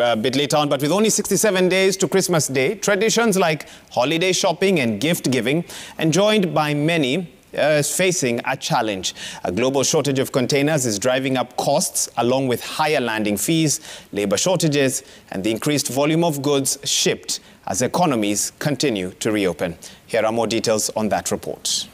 a bit later on, but with only 67 days to Christmas Day, traditions like holiday shopping and gift giving, enjoyed by many, uh, is facing a challenge. A global shortage of containers is driving up costs along with higher landing fees, labor shortages, and the increased volume of goods shipped as economies continue to reopen. Here are more details on that report.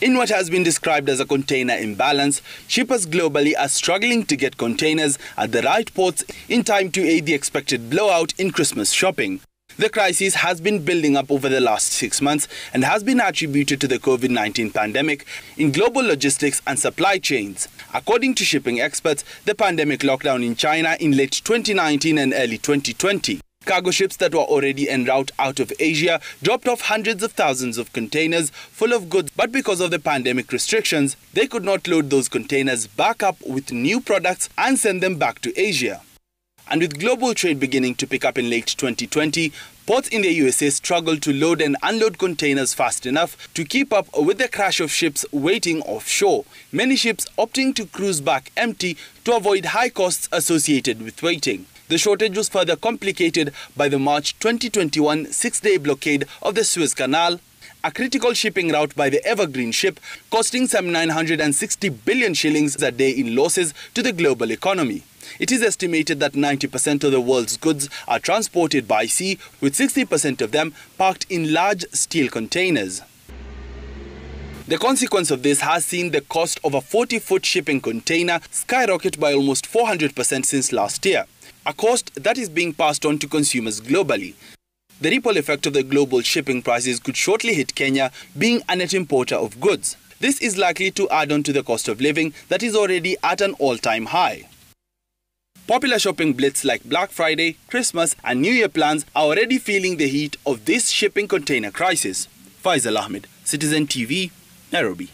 In what has been described as a container imbalance, shippers globally are struggling to get containers at the right ports in time to aid the expected blowout in Christmas shopping. The crisis has been building up over the last six months and has been attributed to the COVID 19 pandemic in global logistics and supply chains. According to shipping experts, the pandemic lockdown in China in late 2019 and early 2020 Cargo ships that were already en route out of Asia dropped off hundreds of thousands of containers full of goods, but because of the pandemic restrictions, they could not load those containers back up with new products and send them back to Asia. And with global trade beginning to pick up in late 2020, ports in the USA struggled to load and unload containers fast enough to keep up with the crash of ships waiting offshore, many ships opting to cruise back empty to avoid high costs associated with waiting. The shortage was further complicated by the March 2021 six-day blockade of the Suez Canal, a critical shipping route by the Evergreen ship, costing some 960 billion shillings a day in losses to the global economy. It is estimated that 90% of the world's goods are transported by sea, with 60% of them parked in large steel containers. The consequence of this has seen the cost of a 40-foot shipping container skyrocket by almost 400% since last year a cost that is being passed on to consumers globally. The ripple effect of the global shipping prices could shortly hit Kenya, being a net importer of goods. This is likely to add on to the cost of living that is already at an all-time high. Popular shopping blitz like Black Friday, Christmas and New Year plans are already feeling the heat of this shipping container crisis. Faisal Ahmed, Citizen TV, Nairobi.